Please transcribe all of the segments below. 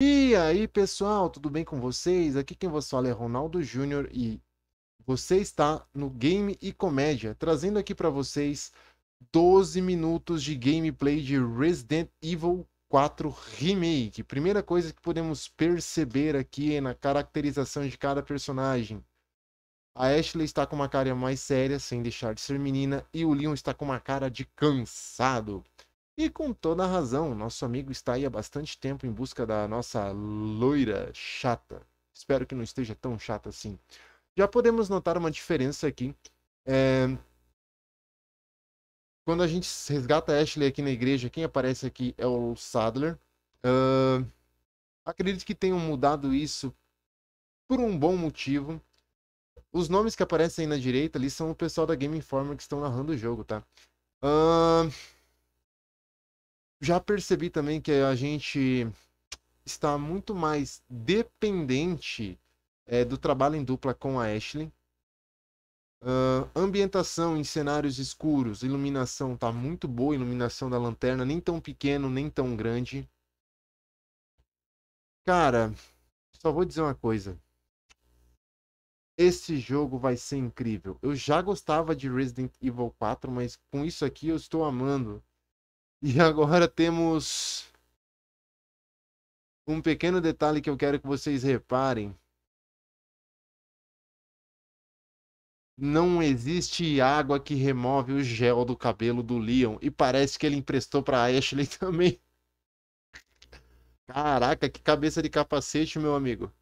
E aí, pessoal, tudo bem com vocês? Aqui quem vos fala é Ronaldo Júnior e você está no Game e Comédia, trazendo aqui para vocês 12 minutos de gameplay de Resident Evil 4 Remake. Primeira coisa que podemos perceber aqui é na caracterização de cada personagem. A Ashley está com uma cara mais séria, sem deixar de ser menina, e o Leon está com uma cara de cansado. E com toda a razão, nosso amigo está aí há bastante tempo em busca da nossa loira chata. Espero que não esteja tão chata assim. Já podemos notar uma diferença aqui. É... Quando a gente resgata a Ashley aqui na igreja, quem aparece aqui é o Sadler. Uh... Acredito que tenham mudado isso por um bom motivo. Os nomes que aparecem na direita ali são o pessoal da Game Informer que estão narrando o jogo, tá? Ahn. Uh... Já percebi também que a gente está muito mais dependente é, do trabalho em dupla com a Ashley. Uh, ambientação em cenários escuros, iluminação tá muito boa, iluminação da lanterna, nem tão pequeno, nem tão grande. Cara, só vou dizer uma coisa. Esse jogo vai ser incrível. Eu já gostava de Resident Evil 4, mas com isso aqui eu estou amando. E agora temos um pequeno detalhe que eu quero que vocês reparem. Não existe água que remove o gel do cabelo do Leon. E parece que ele emprestou para Ashley também. Caraca, que cabeça de capacete, meu amigo.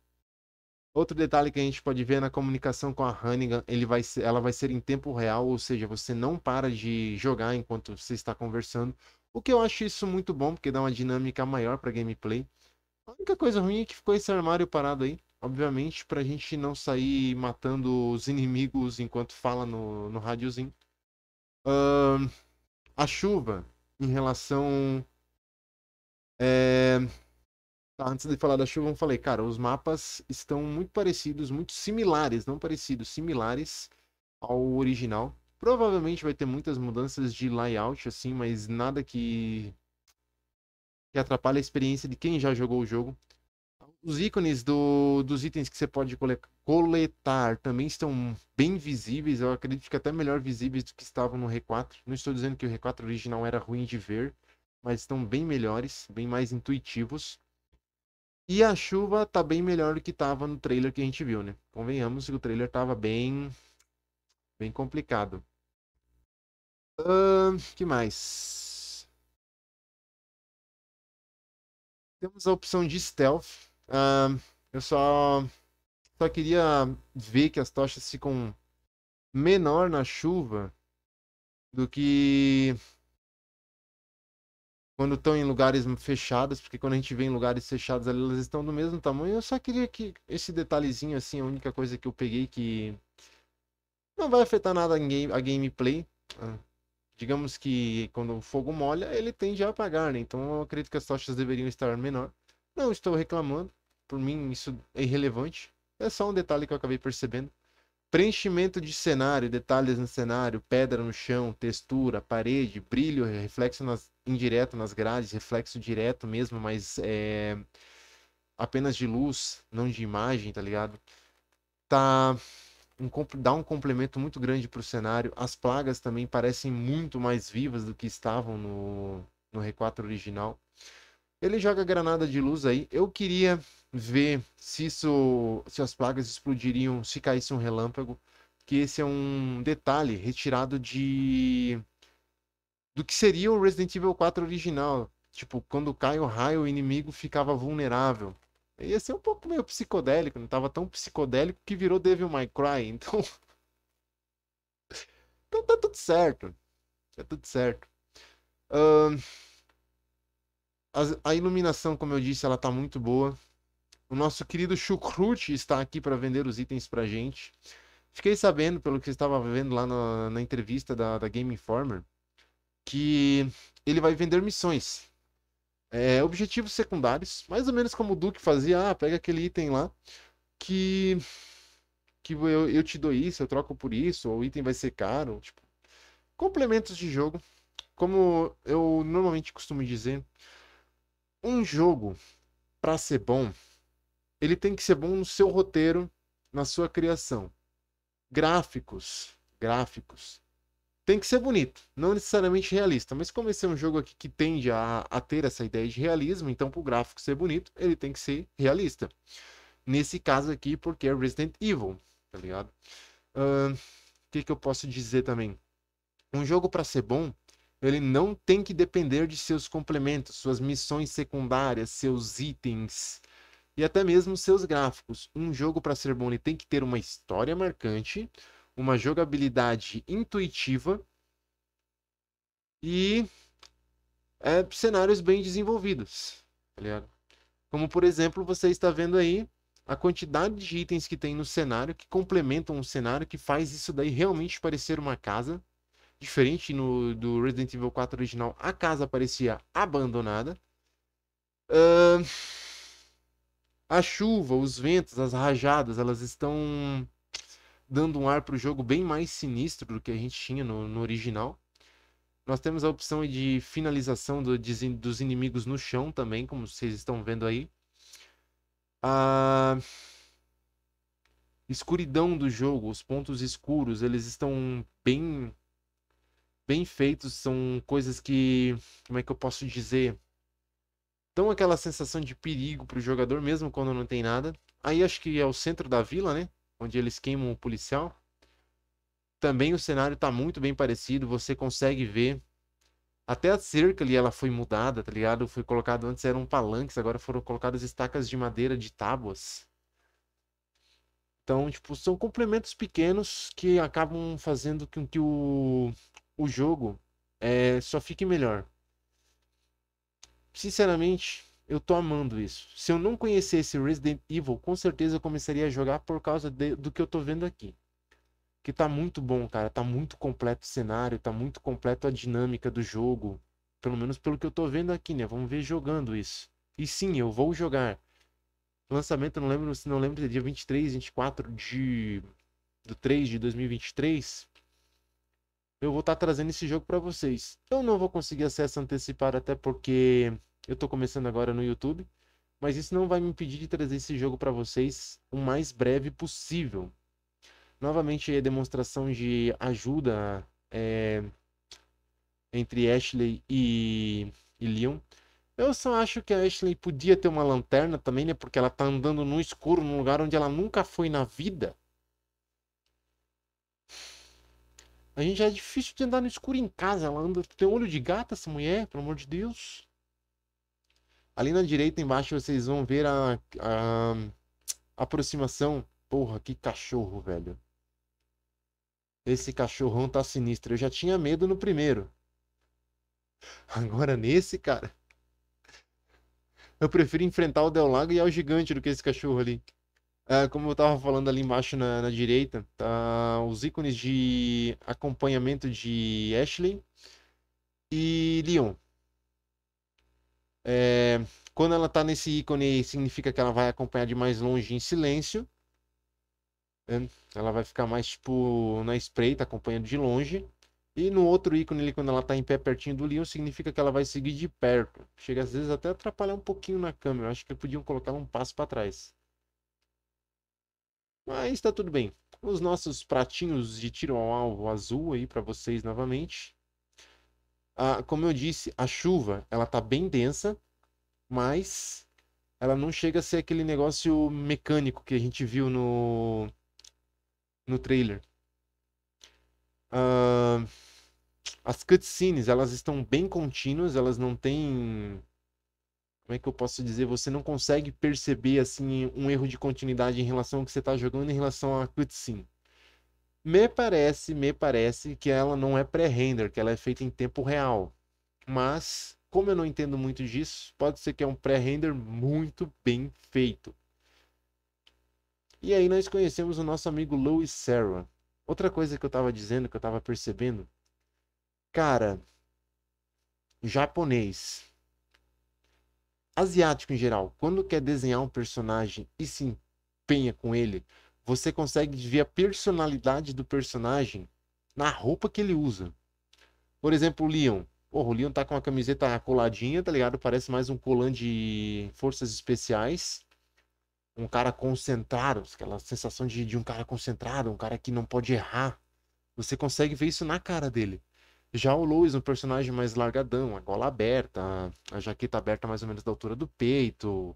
Outro detalhe que a gente pode ver é na comunicação com a Hannigan, ele vai ser, ela vai ser em tempo real, ou seja, você não para de jogar enquanto você está conversando. O que eu acho isso muito bom, porque dá uma dinâmica maior para gameplay. A única coisa ruim é que ficou esse armário parado aí. Obviamente, pra gente não sair matando os inimigos enquanto fala no, no rádiozinho. Uh, a chuva, em relação. É... Tá, antes de falar da chuva, eu falei, cara, os mapas estão muito parecidos, muito similares, não parecidos, similares ao original. Provavelmente vai ter muitas mudanças de layout, assim, mas nada que, que atrapalhe a experiência de quem já jogou o jogo. Os ícones do, dos itens que você pode coletar também estão bem visíveis, eu acredito que até melhor visíveis do que estavam no R4. Não estou dizendo que o R4 original era ruim de ver, mas estão bem melhores, bem mais intuitivos. E a chuva está bem melhor do que estava no trailer que a gente viu, né? Convenhamos que o trailer estava bem Bem complicado. Uh, que mais? Temos a opção de stealth. Uh, eu só, só queria ver que as tochas ficam menor na chuva do que quando estão em lugares fechados, porque quando a gente vê em lugares fechados elas estão do mesmo tamanho. Eu só queria que esse detalhezinho assim, a única coisa que eu peguei que não vai afetar nada a, game, a gameplay. Ah, digamos que quando o fogo molha, ele tende a apagar, né? Então eu acredito que as tochas deveriam estar menor. Não estou reclamando. Por mim, isso é irrelevante. É só um detalhe que eu acabei percebendo. Preenchimento de cenário, detalhes no cenário, pedra no chão, textura, parede, brilho, reflexo nas, indireto nas grades, reflexo direto mesmo, mas é, apenas de luz, não de imagem, tá ligado? Tá um, dá um complemento muito grande para o cenário. As plagas também parecem muito mais vivas do que estavam no, no R4 original. Ele joga granada de luz aí. Eu queria ver se isso, se as plagas explodiriam se caísse um relâmpago, que esse é um detalhe retirado de do que seria o Resident Evil 4 original. Tipo, quando cai o raio, o inimigo ficava vulnerável ia ser um pouco meio psicodélico, não tava tão psicodélico que virou Devil May Cry, então. então tá tudo certo. Tá tudo certo. A, a, iluminação, como eu disse, ela tá muito boa. O nosso querido Chucrute está aqui para vender os itens pra gente. Fiquei sabendo, pelo que estava vendo lá na, na entrevista da, da Game Informer, que ele vai vender missões. É, objetivos secundários, mais ou menos como o Duke fazia, ah, pega aquele item lá que que eu, eu te dou isso, eu troco por isso, ou o item vai ser caro, tipo, complementos de jogo, como eu normalmente costumo dizer, um jogo para ser bom, ele tem que ser bom no seu roteiro, na sua criação. Gráficos, gráficos tem que ser bonito, não necessariamente realista. Mas como esse é um jogo aqui que tende a, a ter essa ideia de realismo, então para o gráfico ser bonito, ele tem que ser realista. Nesse caso aqui, porque é Resident Evil, tá ligado? O uh, que, que eu posso dizer também? Um jogo para ser bom, ele não tem que depender de seus complementos, suas missões secundárias, seus itens e até mesmo seus gráficos. Um jogo para ser bom, ele tem que ter uma história marcante, uma jogabilidade intuitiva e é, cenários bem desenvolvidos. Tá Como por exemplo, você está vendo aí a quantidade de itens que tem no cenário que complementam o cenário, que faz isso daí realmente parecer uma casa. Diferente no, do Resident Evil 4 original, a casa parecia abandonada. Uh, a chuva, os ventos, as rajadas, elas estão dando um ar para o jogo bem mais sinistro do que a gente tinha no, no original. Nós temos a opção de finalização do, de, dos inimigos no chão também, como vocês estão vendo aí. A escuridão do jogo, os pontos escuros, eles estão bem bem feitos, são coisas que, como é que eu posso dizer, dão aquela sensação de perigo para o jogador mesmo quando não tem nada. Aí acho que é o centro da vila, né? onde eles queimam o policial. Também o cenário está muito bem parecido, você consegue ver. Até a cerca ali ela foi mudada, tá ligado? Foi colocado antes eram palanques, agora foram colocadas estacas de madeira de tábuas. Então, tipo, são complementos pequenos que acabam fazendo com que o, o jogo é, só fique melhor. Sinceramente, eu tô amando isso. Se eu não conhecesse Resident Evil, com certeza eu começaria a jogar por causa de, do que eu tô vendo aqui. Que tá muito bom, cara. Tá muito completo o cenário, tá muito completo a dinâmica do jogo. Pelo menos pelo que eu tô vendo aqui, né? Vamos ver jogando isso. E sim, eu vou jogar. Lançamento, não lembro se não lembro, de é dia 23, 24 de. do 3 de 2023 eu vou estar tá trazendo esse jogo para vocês. Eu não vou conseguir acesso antecipado até porque eu estou começando agora no YouTube, mas isso não vai me impedir de trazer esse jogo para vocês o mais breve possível. Novamente, a demonstração de ajuda é, entre Ashley e, e Leon. Eu só acho que a Ashley podia ter uma lanterna também, né? Porque ela tá andando no escuro, num lugar onde ela nunca foi na vida. A gente já é difícil de andar no escuro em casa. Ela anda. Tem olho de gata essa mulher, pelo amor de Deus. Ali na direita embaixo vocês vão ver a, a, a aproximação. Porra, que cachorro, velho. Esse cachorrão tá sinistro. Eu já tinha medo no primeiro. Agora nesse, cara. Eu prefiro enfrentar o Del Lago e ao gigante do que esse cachorro ali. Ah, como eu tava falando ali embaixo na, na direita, tá os ícones de acompanhamento de Ashley e Leon. É, quando ela está nesse ícone, significa que ela vai acompanhar de mais longe em silêncio. É, ela vai ficar mais tipo na espreita, acompanhando de longe. E no outro ícone ali, quando ela está em pé pertinho do Leon, significa que ela vai seguir de perto. Chega às vezes até atrapalhar um pouquinho na câmera. Acho que podiam colocar um passo para trás. Mas está tudo bem. Os nossos pratinhos de tiro ao alvo azul aí para vocês novamente. Ah, como eu disse, a chuva ela tá bem densa mas ela não chega a ser aquele negócio mecânico que a gente viu no, no trailer. Uh, as cutscenes, elas estão bem contínuas, elas não têm... Como é que eu posso dizer? Você não consegue perceber assim um erro de continuidade em relação ao que você está jogando em relação à cutscene. Me parece, me parece que ela não é pré-render, que ela é feita em tempo real. Mas como eu não entendo muito disso, pode ser que é um pré-render muito bem feito. E aí nós conhecemos o nosso amigo Louis Serra. Outra coisa que eu estava dizendo, que eu estava percebendo, cara, japonês, asiático em geral, quando quer desenhar um personagem e se empenha com ele, você consegue ver a personalidade do personagem na roupa que ele usa. Por exemplo, o Leon. Porra, o Leon tá com uma camiseta coladinha, tá ligado? Parece mais um colan de forças especiais. Um cara concentrado, aquela sensação de, de um cara concentrado, um cara que não pode errar. Você consegue ver isso na cara dele. Já o Louis, um personagem mais largadão, a gola aberta, a jaqueta aberta mais ou menos da altura do peito,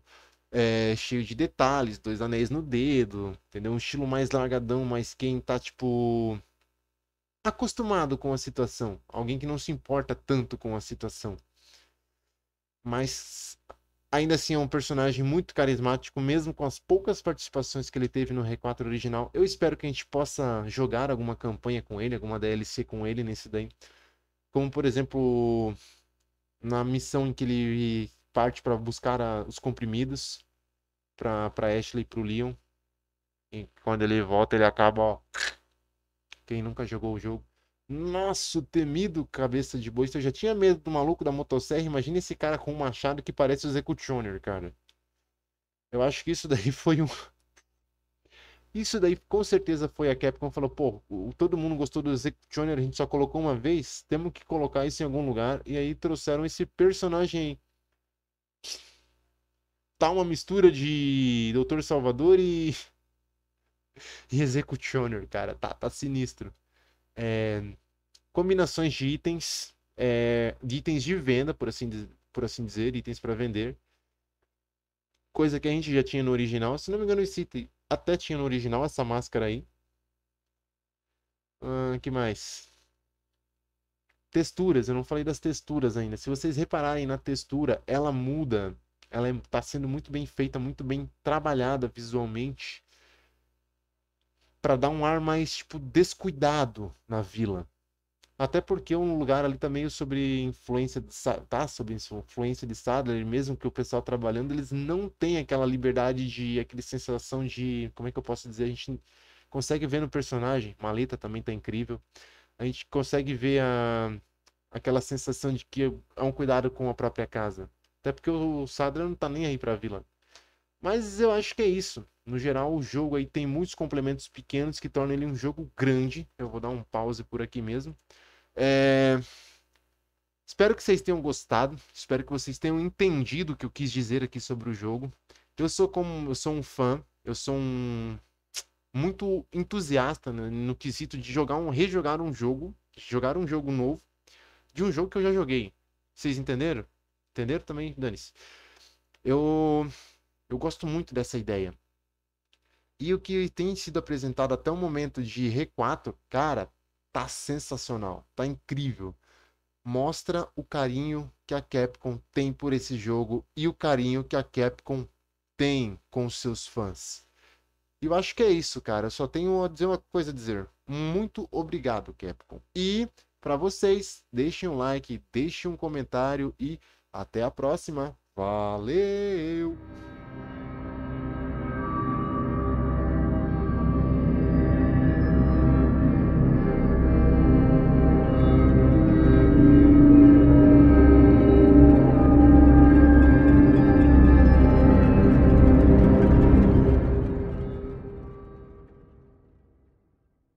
é, cheio de detalhes, dois anéis no dedo, entendeu? Um estilo mais largadão, mas quem tá, tipo, acostumado com a situação, alguém que não se importa tanto com a situação. Mas ainda assim é um personagem muito carismático, mesmo com as poucas participações que ele teve no R4 original. Eu espero que a gente possa jogar alguma campanha com ele, alguma DLC com ele nesse daí. Como, por exemplo, na missão em que ele parte para buscar a, os comprimidos para Ashley e para o Leon. E quando ele volta, ele acaba, ó quem nunca jogou o jogo. Nossa, temido cabeça de boi. Eu já tinha medo do maluco da motosserra. Imagina esse cara com um machado que parece o Executioner, cara. Eu acho que isso daí foi um. Isso daí com certeza foi a Capcom falou: pô, todo mundo gostou do Executioner, a gente só colocou uma vez, temos que colocar isso em algum lugar. E aí trouxeram esse personagem aí. Tá uma mistura de Doutor Salvador e e Executioner, cara. Tá, tá sinistro. É, combinações de itens, é, de itens de venda, por assim, por assim dizer, itens para vender. Coisa que a gente já tinha no original. Se não me engano, esse item até tinha no original, essa máscara aí. Hum, que mais? Texturas, eu não falei das texturas ainda. Se vocês repararem na textura, ela muda. Ela está é, sendo muito bem feita, muito bem trabalhada visualmente para dar um ar mais tipo descuidado na vila. Até porque é um lugar ali também tá sobre influência de tá sobre influência de Sadler, mesmo que o pessoal trabalhando, eles não têm aquela liberdade de aquele sensação de, como é que eu posso dizer, a gente consegue ver no personagem, Maleta também tá incrível. A gente consegue ver a aquela sensação de que há é um cuidado com a própria casa. Até porque o Sadler não tá nem aí pra vila. Mas eu acho que é isso. No geral, o jogo aí tem muitos complementos pequenos que tornam ele um jogo grande. Eu vou dar um pause por aqui mesmo. É... Espero que vocês tenham gostado. Espero que vocês tenham entendido o que eu quis dizer aqui sobre o jogo. Então, eu sou como eu sou um fã, eu sou um muito entusiasta né, no quesito de jogar um rejogar um jogo, jogar um jogo novo de um jogo que eu já joguei. Vocês entenderam? Entenderam também, Danis? Eu eu gosto muito dessa ideia. E o que tem sido apresentado até o momento de R4, cara, tá sensacional, tá incrível. Mostra o carinho que a Capcom tem por esse jogo e o carinho que a Capcom tem com seus fãs. E eu acho que é isso, cara. Eu só tenho a dizer uma coisa a dizer. Muito obrigado, Capcom. E para vocês, deixem um like, deixem um comentário e até a próxima. Valeu!